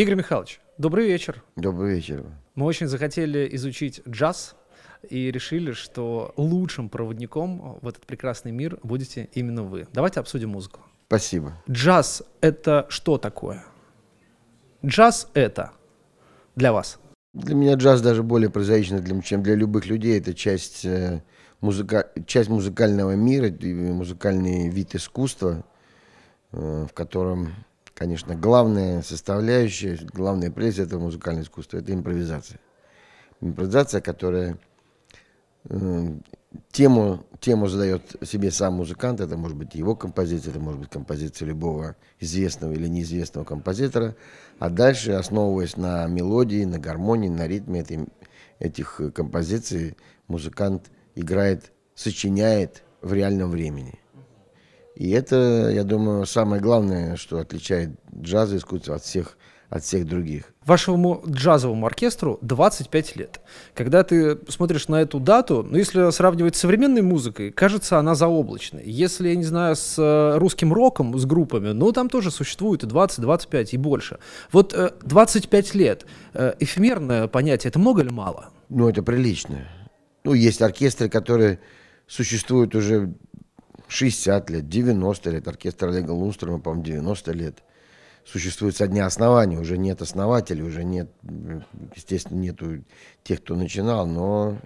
Игорь Михайлович, добрый вечер. Добрый вечер. Мы очень захотели изучить джаз и решили, что лучшим проводником в этот прекрасный мир будете именно вы. Давайте обсудим музыку. Спасибо. Джаз — это что такое? Джаз — это для вас? Для меня джаз даже более прозаично, чем для любых людей. Это часть, э, музыка... часть музыкального мира, музыкальный вид искусства, э, в котором конечно, главная составляющая, главная прелесть этого музыкального искусства – это импровизация. Импровизация, которая э, тему, тему задает себе сам музыкант, это может быть его композиция, это может быть композиция любого известного или неизвестного композитора, а дальше, основываясь на мелодии, на гармонии, на ритме этой, этих композиций, музыкант играет, сочиняет в реальном времени – и это, я думаю, самое главное, что отличает джаз искусство от всех от всех других. Вашему джазовому оркестру 25 лет. Когда ты смотришь на эту дату, ну, если сравнивать с современной музыкой, кажется, она заоблачной. Если, я не знаю, с э, русским роком, с группами, ну, там тоже существует 20, 25 и больше. Вот 25 э, лет, э, эфемерное понятие, это много или мало? Ну, это прилично. Ну, есть оркестры, которые существуют уже 60 лет, 90 лет. Оркестр Олега Лунстрема, по-моему, 90 лет. Существует со дня основания, уже нет основателей, уже нет, естественно, нету тех, кто начинал, но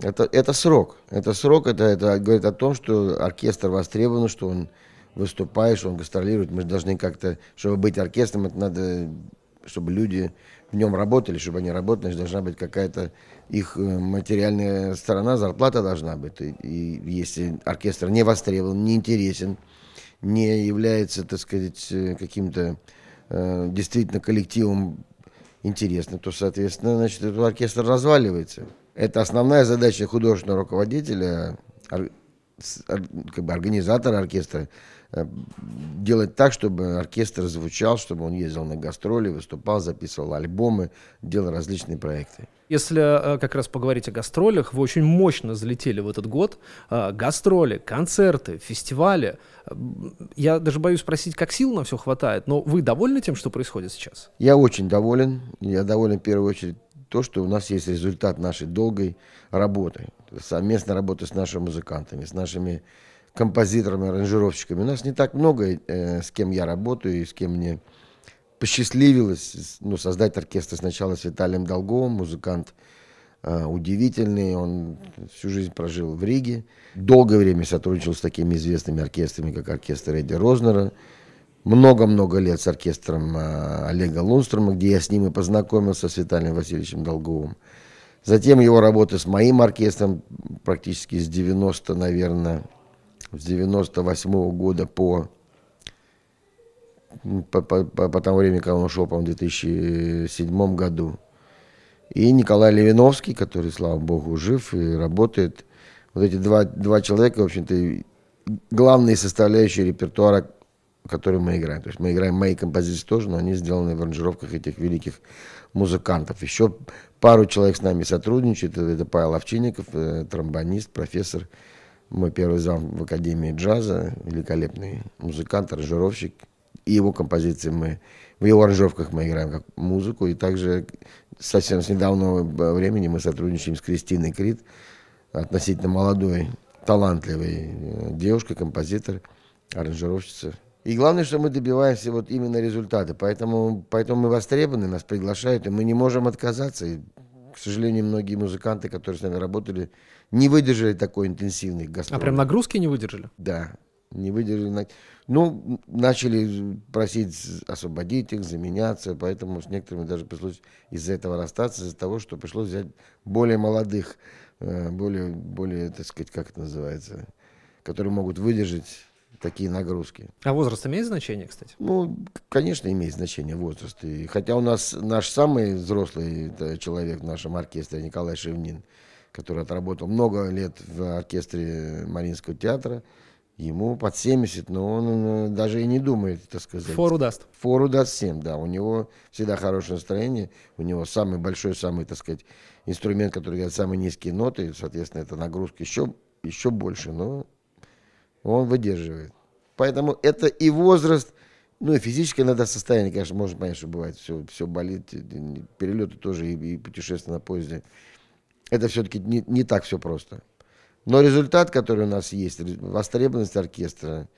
это, это срок. Это срок, это, это говорит о том, что оркестр востребован, что он выступает, что он гастролирует. Мы же должны как-то, чтобы быть оркестром, это надо, чтобы люди в нем работали, чтобы они работали, значит, должна быть какая-то их э, материальная сторона, зарплата должна быть. И, и если оркестр не востребован, не интересен, не является, так сказать, э, каким-то э, действительно коллективом интересным, то, соответственно, значит, этот оркестр разваливается. Это основная задача художественного руководителя, ор, а, как бы организатора оркестра, Э, делать так, чтобы оркестр звучал, чтобы он ездил на гастроли, выступал, записывал альбомы, делал различные проекты. Если э, как раз поговорить о гастролях, вы очень мощно взлетели в этот год. Э, гастроли, концерты, фестивали. Я даже боюсь спросить, как сил на все хватает, но вы довольны тем, что происходит сейчас? Я очень доволен. Я доволен в первую очередь то, что у нас есть результат нашей долгой работы, совместной работы с нашими музыкантами, с нашими композиторами, аранжировщиками. У нас не так много, э, с кем я работаю и с кем мне посчастливилось ну, создать оркестр сначала с Виталием Долговым, музыкант э, удивительный, он всю жизнь прожил в Риге. Долгое время сотрудничал с такими известными оркестрами, как оркестр Эдди Рознера, много-много лет с оркестром э, Олега Лунстрома, где я с ним и познакомился, с Виталием Васильевичем Долговым. Затем его работы с моим оркестром практически с 90, наверное, с 98 -го года по, по, по, по тому времени, когда он ушел, по-моему, в 2007 году. И Николай Левиновский, который, слава богу, жив и работает. Вот эти два, два человека, в общем-то, главные составляющие репертуара, который мы играем. То есть мы играем мои композиции тоже, но они сделаны в аранжировках этих великих музыкантов. Еще пару человек с нами сотрудничает. Это Павел Овчинников, э, тромбонист, профессор, мой первый зам в Академии джаза, великолепный музыкант, аранжировщик. И его композиции мы, в его аранжировках мы играем как музыку. И также совсем с недавнего времени мы сотрудничаем с Кристиной Крид, относительно молодой, талантливой э, девушкой, композитор, аранжировщица. И главное, что мы добиваемся вот именно результата. Поэтому, поэтому мы востребованы, нас приглашают, и мы не можем отказаться к сожалению, многие музыканты, которые с нами работали, не выдержали такой интенсивной гастролей. А прям нагрузки не выдержали? Да, не выдержали. Ну, начали просить освободить их, заменяться, поэтому с некоторыми даже пришлось из-за этого расстаться, из-за того, что пришлось взять более молодых, э, более, более, так сказать, как это называется, которые могут выдержать такие нагрузки. А возраст имеет значение, кстати? Ну, конечно, имеет значение возраст. И, хотя у нас наш самый взрослый человек в нашем оркестре Николай Шевнин, который отработал много лет в оркестре Мариинского театра, ему под 70, но он э, даже и не думает, так сказать. Фору даст. Фору даст всем, да. У него всегда хорошее настроение, у него самый большой, самый, так сказать, инструмент, который говорит самые низкие ноты, соответственно, это нагрузка еще, еще больше, но он выдерживает. Поэтому это и возраст, ну и физическое иногда состояние, конечно, может, понять, что бывает, все, все болит, перелеты тоже и, и путешествия на поезде. Это все-таки не, не так все просто. Но результат, который у нас есть, востребованность оркестра,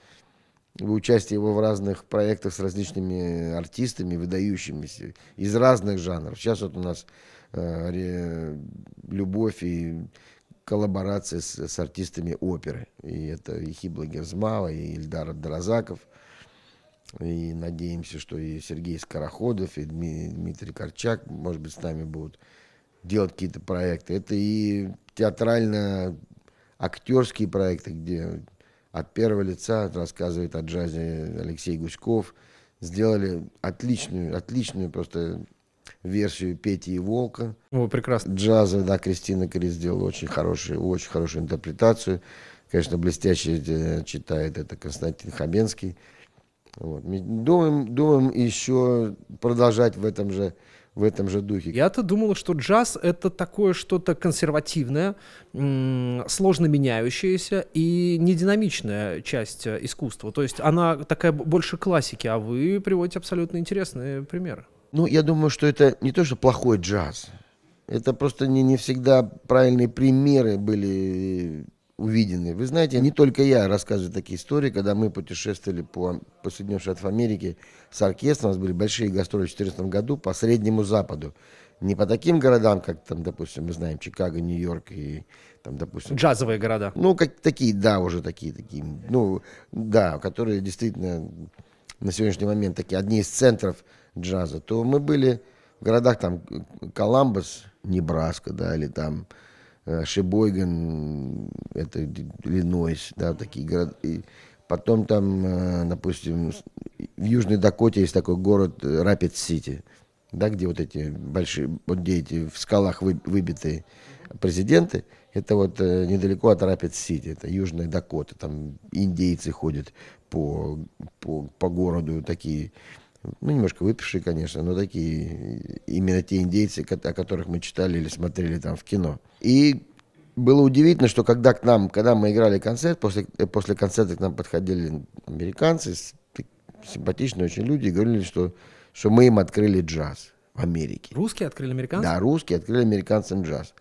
участие его в разных проектах с различными артистами, выдающимися, из разных жанров. Сейчас вот у нас э, «Любовь» и коллаборации с, с артистами оперы. И это и Хибла Герзмава, и Ильдар Абдразаков, и надеемся, что и Сергей Скороходов, и Дмитрий Корчак, может быть, с нами будут делать какие-то проекты. Это и театрально-актерские проекты, где от первого лица рассказывает о джазе Алексей Гуськов. Сделали отличную, отличную просто версию Пети и Волка. О, прекрасно. Джаза, да, Кристина Крис сделала очень хорошую, очень хорошую интерпретацию. Конечно, блестяще э, читает это Константин Хабенский. Вот. Думаем, думаем еще продолжать в этом же в этом же духе. Я-то думал, что джаз — это такое что-то консервативное, сложно меняющееся и нединамичная часть э, искусства. То есть она такая больше классики, а вы приводите абсолютно интересные примеры. Ну, я думаю, что это не то, что плохой джаз. Это просто не, не всегда правильные примеры были увидены. Вы знаете, не только я рассказываю такие истории, когда мы путешествовали по, по Соединенным Штатам Америки с оркестром, у нас были большие гастроли в 2014 году по Среднему Западу. Не по таким городам, как там, допустим, мы знаем, Чикаго, Нью-Йорк и там, допустим... Джазовые города. Ну, как такие, да, уже такие, такие, ну, да, которые действительно на сегодняшний момент такие одни из центров джаза, то мы были в городах там Коламбус, Небраска, да, или там э, Шибойган, это Иллинойс, да, такие города. И потом там, э, допустим, в Южной Дакоте есть такой город Рапид-Сити, э, да, где вот эти большие, вот где эти в скалах выбитые президенты, это вот недалеко от Рапид-Сити, это Южная Дакота, там индейцы ходят по, по, по городу, такие ну, немножко выпившие, конечно, но такие, именно те индейцы, о которых мы читали или смотрели там в кино. И было удивительно, что когда к нам, когда мы играли концерт, после, после концерта к нам подходили американцы, симпатичные очень люди, и говорили, что, что мы им открыли джаз в Америке. Русские открыли американцам? Да, русские открыли американцам джаз.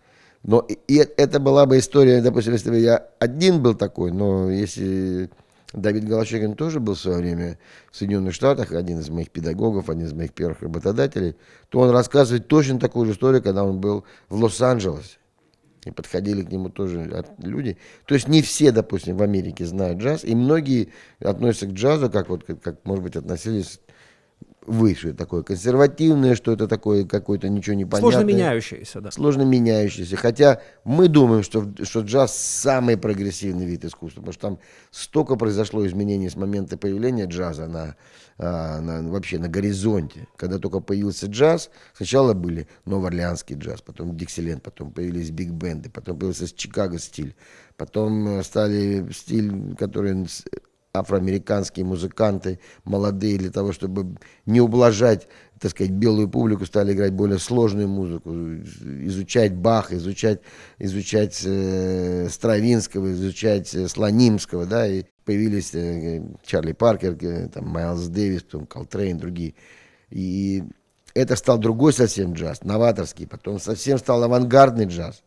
Но и, и это была бы история, допустим, если бы я один был такой, но если Давид Голощекин тоже был в свое время в Соединенных Штатах, один из моих педагогов, один из моих первых работодателей, то он рассказывает точно такую же историю, когда он был в Лос-Анджелесе. И подходили к нему тоже люди. То есть не все, допустим, в Америке знают джаз, и многие относятся к джазу, как, вот, как, как может быть, относились вы, такое консервативное, что это такое какое-то ничего не понятное. Сложно меняющееся, да. Сложно меняющееся. Хотя мы думаем, что, что джаз самый прогрессивный вид искусства, потому что там столько произошло изменений с момента появления джаза на, а, на, вообще на горизонте. Когда только появился джаз, сначала были новоорлеанский джаз, потом Диксиленд, потом появились биг-бенды, потом появился Чикаго стиль, потом э, стали стиль, который афроамериканские музыканты, молодые, для того, чтобы не ублажать, так сказать, белую публику, стали играть более сложную музыку, изучать Бах, изучать, изучать э, Стравинского, изучать э, Слонимского, да, и появились э, Чарли Паркер, э, там, Майлз Дэвис, потом Колтрейн, другие. И это стал другой совсем джаз, новаторский, потом совсем стал авангардный джаз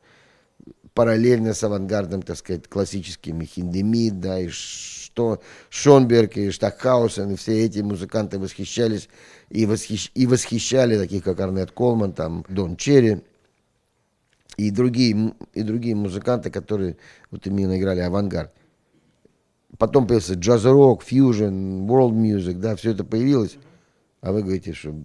параллельно с авангардом, так сказать, классическими Хиндемид, да, и что Шонберг и Штакхаусен, и все эти музыканты восхищались и, восхищ, и восхищали, таких как Арнет Колман, там, Дон Черри, и другие, и другие музыканты, которые вот именно играли авангард. Потом появился джаз-рок, фьюжн, world music, да, все это появилось. А вы говорите, что,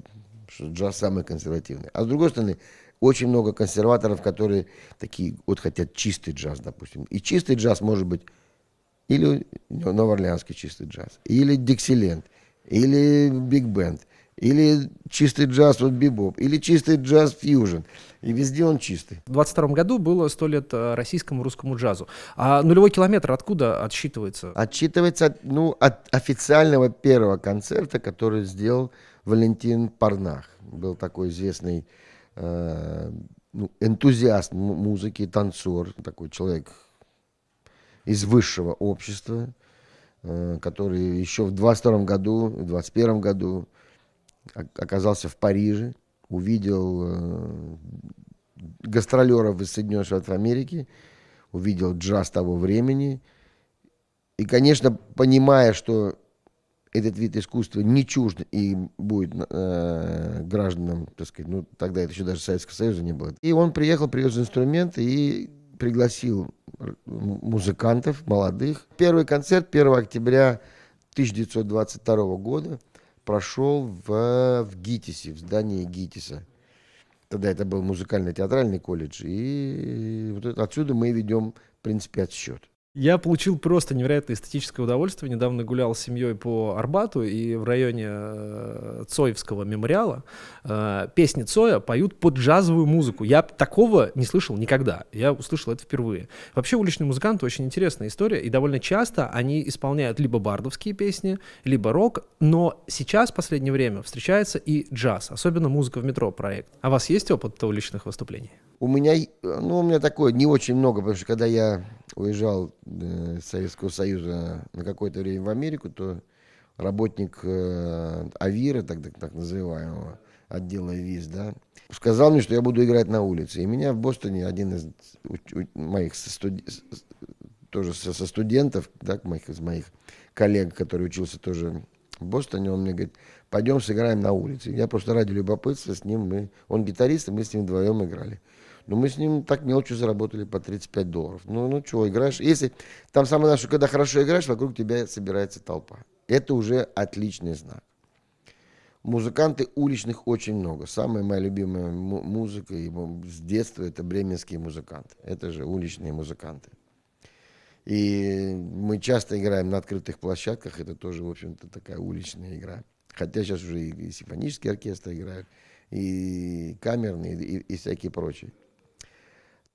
что джаз самый консервативный. А с другой стороны, очень много консерваторов, которые такие вот хотят чистый джаз, допустим. И чистый джаз может быть или новоорлеанский чистый джаз, или диксиленд, или биг-бенд, или чистый джаз вот бибоп, или чистый джаз фьюжн. И везде он чистый. В 22 году было сто лет э, российскому русскому джазу. А нулевой километр откуда отсчитывается? Отсчитывается ну, от официального первого концерта, который сделал Валентин Парнах. Был такой известный Э, ну, энтузиаст музыки, танцор, такой человек из высшего общества, э, который еще в 22 году, в 21 году оказался в Париже, увидел э, гастролеров из Соединенных Штатов Америки, увидел джаз того времени. И, конечно, понимая, что этот вид искусства не чужд и будет э, гражданам, так сказать, ну тогда это еще даже Советского Союза не было. И он приехал, привез инструменты и пригласил музыкантов молодых. Первый концерт 1 октября 1922 года прошел в, в ГИТИСе, в здании ГИТИСа. Тогда это был музыкально-театральный колледж. И вот отсюда мы ведем, в принципе, отсчет. Я получил просто невероятное эстетическое удовольствие. Недавно гулял с семьей по Арбату и в районе э, Цоевского мемориала э, песни Цоя поют под джазовую музыку. Я такого не слышал никогда. Я услышал это впервые. Вообще уличные музыканты очень интересная история, и довольно часто они исполняют либо бардовские песни, либо рок, но сейчас, в последнее время, встречается и джаз, особенно музыка в метро проект. А у вас есть опыт уличных выступлений? у меня, э, ну, у меня такое не очень много, потому что когда я уезжал э, из Советского Союза на какое-то время в Америку, то работник э, Авира, так, так, называемого, отдела виз, да, сказал мне, что я буду играть на улице. И меня в Бостоне один из у, у, моих студ... тоже со, со студентов, да, моих, из моих коллег, который учился тоже в Бостоне, он мне говорит, пойдем сыграем на улице. Я просто ради любопытства с ним, мы, он гитарист, и мы с ним вдвоем играли. Но ну, мы с ним так мелочью заработали по 35 долларов. Ну, ну чего, играешь? Если там самое наше, когда хорошо играешь, вокруг тебя собирается толпа. Это уже отличный знак. Музыканты уличных очень много. Самая моя любимая музыка с детства это бременские музыканты. Это же уличные музыканты. И мы часто играем на открытых площадках. Это тоже, в общем-то, такая уличная игра. Хотя сейчас уже и, симфонические оркестры играют, и камерные, и, и всякие прочие.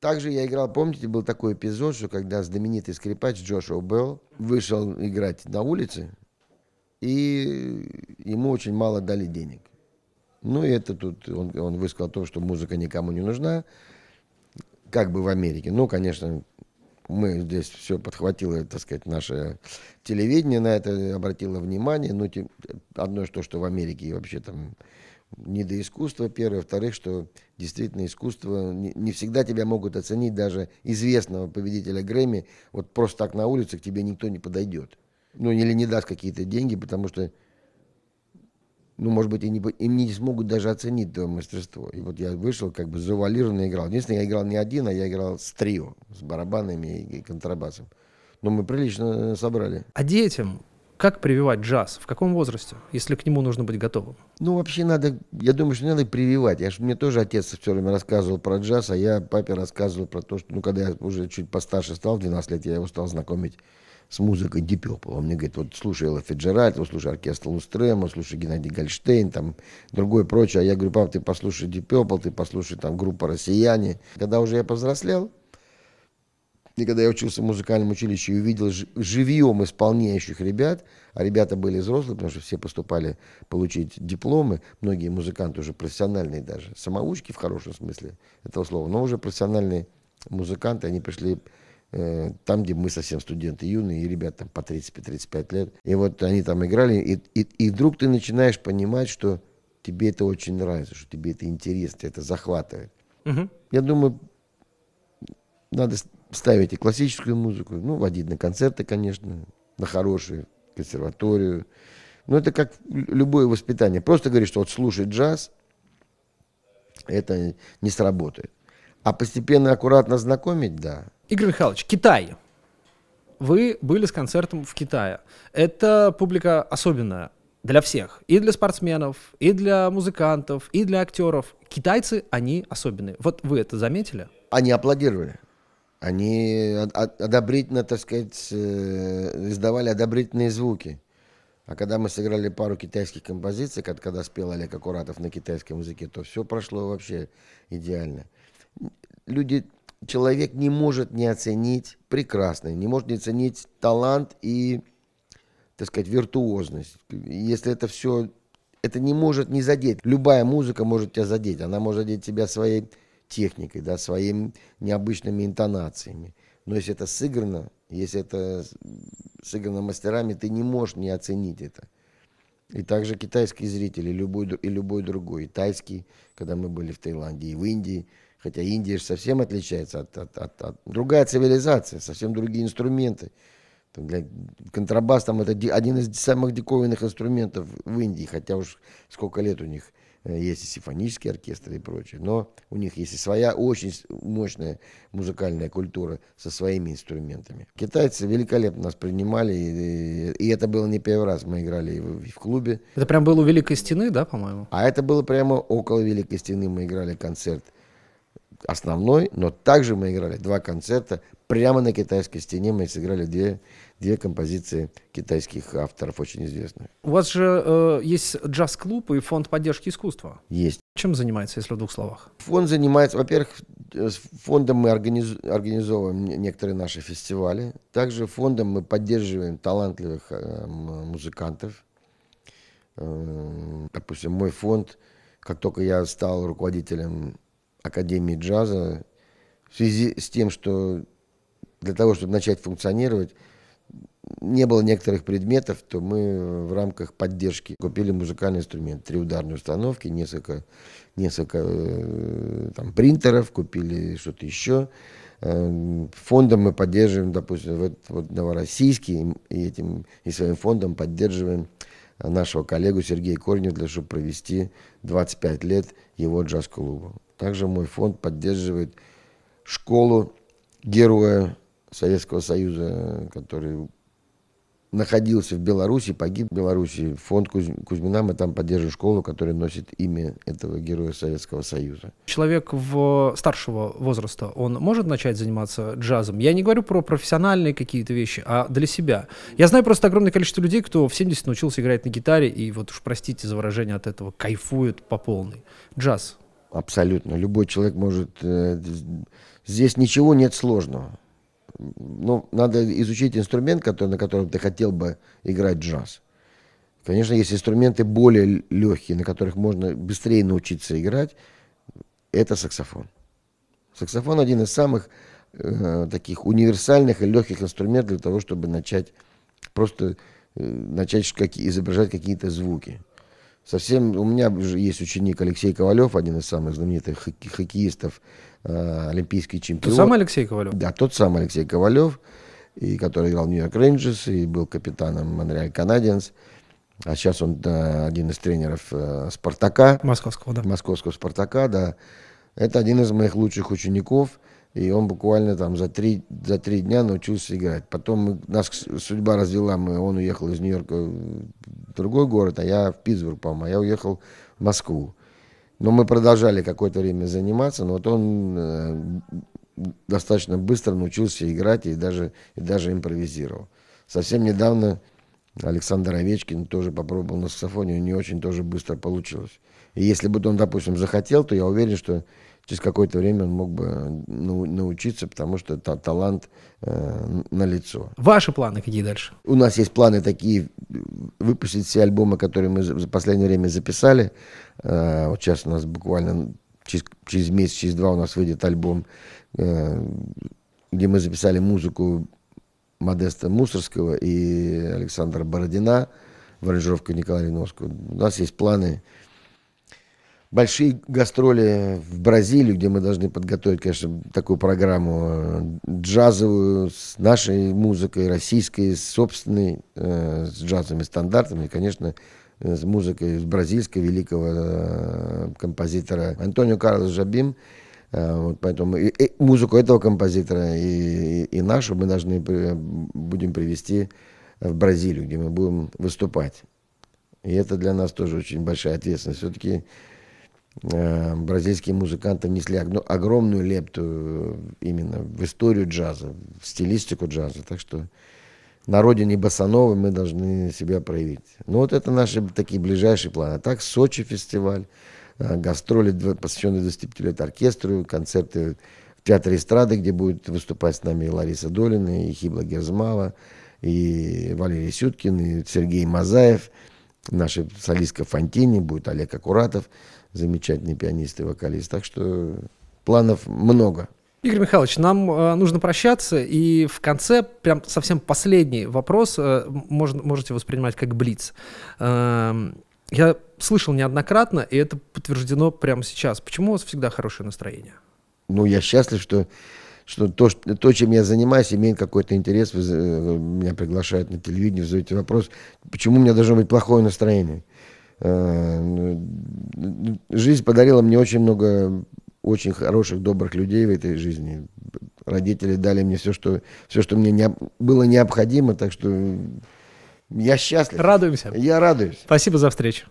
Также я играл, помните, был такой эпизод, что когда знаменитый скрипач Джошуа Белл вышел играть на улице, и ему очень мало дали денег. Ну и это тут, он, он высказал то, что музыка никому не нужна, как бы в Америке. Ну, конечно, мы здесь все подхватило, так сказать, наше телевидение на это обратило внимание. Ну, тем, одно то, что в Америке вообще там не до искусства, первое. Вторых, что действительно искусство, не, не всегда тебя могут оценить даже известного победителя Грэмми. Вот просто так на улице к тебе никто не подойдет. Ну, или не даст какие-то деньги, потому что ну, может быть, они не, не смогут даже оценить твое мастерство. И вот я вышел, как бы завалированно играл. Единственное, я играл не один, а я играл с трио, с барабанами и контрабасом. Но мы прилично э, собрали. А детям как прививать джаз? В каком возрасте, если к нему нужно быть готовым? Ну, вообще надо, я думаю, что надо прививать. Я ж, мне тоже отец все время рассказывал про джаз, а я папе рассказывал про то, что, ну, когда я уже чуть постарше стал, 12 лет, я его стал знакомить с музыкой Дипепл. Он мне говорит, вот слушай Элла Фиджеральд, вот слушай оркестр Лустрема, слушай Геннадий Гольштейн, там другое прочее. А я говорю, пап, ты послушай Дипепл, ты послушай там группа «Россияне». Когда уже я повзрослел, и когда я учился в музыкальном училище и увидел живьем исполняющих ребят, а ребята были взрослые, потому что все поступали получить дипломы, многие музыканты уже профессиональные даже, самоучки в хорошем смысле этого слова, но уже профессиональные музыканты, они пришли Э, там, где мы совсем студенты юные, и ребята там по 30-35 лет. И вот они там играли, и, и, и вдруг ты начинаешь понимать, что тебе это очень нравится, что тебе это интересно, это захватывает. Угу. Я думаю, надо ставить и классическую музыку, ну, водить на концерты, конечно, на хорошие, консерваторию. Но ну, это как любое воспитание. Просто говоришь, что вот слушать джаз, это не сработает. А постепенно, аккуратно знакомить, да – Игорь Михайлович, Китай. Вы были с концертом в Китае. Это публика особенная для всех. И для спортсменов, и для музыкантов, и для актеров. Китайцы, они особенные. Вот вы это заметили? Они аплодировали. Они одобрительно, так сказать, э, издавали одобрительные звуки. А когда мы сыграли пару китайских композиций, когда спел Олег Акуратов на китайском языке, то все прошло вообще идеально. Люди человек не может не оценить прекрасное, не может не оценить талант и, так сказать, виртуозность. Если это все, это не может не задеть. Любая музыка может тебя задеть. Она может задеть тебя своей техникой, да, своими необычными интонациями. Но если это сыграно, если это сыграно мастерами, ты не можешь не оценить это. И также китайские зрители, любой, и любой другой, и тайский, когда мы были в Таиланде, и в Индии – Хотя Индия же совсем отличается от, от, от, от другая цивилизация, совсем другие инструменты. Там для, контрабас там это один из самых диковинных инструментов в Индии, хотя уж сколько лет у них э, есть и симфонические оркестры и прочее, но у них есть и своя очень мощная музыкальная культура со своими инструментами. Китайцы великолепно нас принимали, и, и, это было не первый раз, мы играли в, в клубе. Это прям было у Великой Стены, да, по-моему? А это было прямо около Великой Стены, мы играли концерт – основной, но также мы играли два концерта прямо на китайской стене. Мы сыграли две, две композиции китайских авторов, очень известных. У вас же э, есть джаз-клуб и фонд поддержки искусства. Есть. Чем занимается, если в двух словах? Фонд занимается, во-первых, э, с фондом мы организ, организовываем некоторые наши фестивали. Также фондом мы поддерживаем талантливых э, музыкантов. Э, допустим, мой фонд, как только я стал руководителем Академии джаза в связи с тем, что для того, чтобы начать функционировать, не было некоторых предметов, то мы в рамках поддержки купили музыкальный инструмент, три ударные установки, несколько, несколько э, там, принтеров, купили что-то еще. Э, фондом мы поддерживаем, допустим, вот, вот Новороссийский, и, этим, и своим фондом поддерживаем нашего коллегу Сергея Корнева, для того, чтобы провести 25 лет его джаз-клубу. Также мой фонд поддерживает школу героя Советского Союза, который находился в Беларуси, погиб в Беларуси. Фонд Кузьмина, мы там поддерживаем школу, которая носит имя этого героя Советского Союза. Человек в старшего возраста, он может начать заниматься джазом? Я не говорю про профессиональные какие-то вещи, а для себя. Я знаю просто огромное количество людей, кто в 70 научился играть на гитаре, и вот уж простите за выражение от этого, кайфует по полной. Джаз. Абсолютно. Любой человек может... Э, здесь ничего нет сложного ну, надо изучить инструмент, который, на котором ты хотел бы играть джаз. Конечно, есть инструменты более легкие, на которых можно быстрее научиться играть. Это саксофон. Саксофон один из самых э, таких универсальных и легких инструментов для того, чтобы начать просто э, начать как, изображать какие-то звуки. Совсем у меня есть ученик Алексей Ковалев, один из самых знаменитых хок- хоккеистов, э, олимпийский чемпион. Тот самый Алексей Ковалев? Да, тот самый Алексей Ковалев, и, который играл в Нью-Йорк Рейнджерс и был капитаном Монреаль Канадиенс. А сейчас он да, один из тренеров э, Спартака. Московского, да. Московского Спартака, да. Это один из моих лучших учеников. И он буквально там за три, за три дня научился играть. Потом мы, нас судьба развела, мы, он уехал из Нью-Йорка другой город, а я в Питтсбург, по-моему, а я уехал в Москву. Но мы продолжали какое-то время заниматься, но вот он э, достаточно быстро научился играть и даже, и даже импровизировал. Совсем недавно Александр Овечкин тоже попробовал на саксофоне, у него очень тоже быстро получилось. И если бы он, допустим, захотел, то я уверен, что через какое-то время он мог бы э, научиться, потому что это талант э, на лицо. Ваши планы какие дальше? У нас есть планы такие выпустить все альбомы, которые мы за последнее время записали. Э, вот сейчас у нас буквально через, через месяц, через два у нас выйдет альбом, э, где мы записали музыку Модеста Мусорского и Александра Бородина в аранжировке Николая Риновского. У нас есть планы большие гастроли в Бразилию, где мы должны подготовить, конечно, такую программу э, джазовую с нашей музыкой, российской, с собственной, э, с джазовыми стандартами, и, конечно, э, с музыкой с бразильского великого композитора Антонио Карлос Жабим. Вот поэтому и, и музыку этого композитора и, и, и нашу мы должны будем привести в Бразилию, где мы будем выступать. И это для нас тоже очень большая ответственность. Все-таки Э, бразильские музыканты внесли огромную лепту э, именно в историю джаза, в стилистику джаза. Так что на родине Басановы мы должны себя проявить. Ну вот это наши такие ближайшие планы. А так Сочи фестиваль, э, гастроли, посвященные 25 лет оркестру, концерты в Театре эстрады, где будет выступать с нами Лариса Долина, и Хибла Герзмава, и Валерий Сюткин, и Сергей Мазаев, наша солистка Фонтини, будет Олег Акуратов – замечательный пианист и вокалист. Так что планов много. Игорь Михайлович, нам э, нужно прощаться, и в конце прям совсем последний вопрос э, мож, можете воспринимать как блиц. Э, я слышал неоднократно, и это подтверждено прямо сейчас. Почему у вас всегда хорошее настроение? Ну, я счастлив, что, что то, что, то чем я занимаюсь, имеет какой-то интерес. Вы, э, меня приглашают на телевидение, задаете вопрос, почему у меня должно быть плохое настроение. Э, Э, ну, жизнь подарила мне очень много очень хороших, добрых людей в этой жизни. Родители дали мне все, что, все, что мне не, было необходимо, так что я счастлив. Радуемся. Я радуюсь. Спасибо за встречу.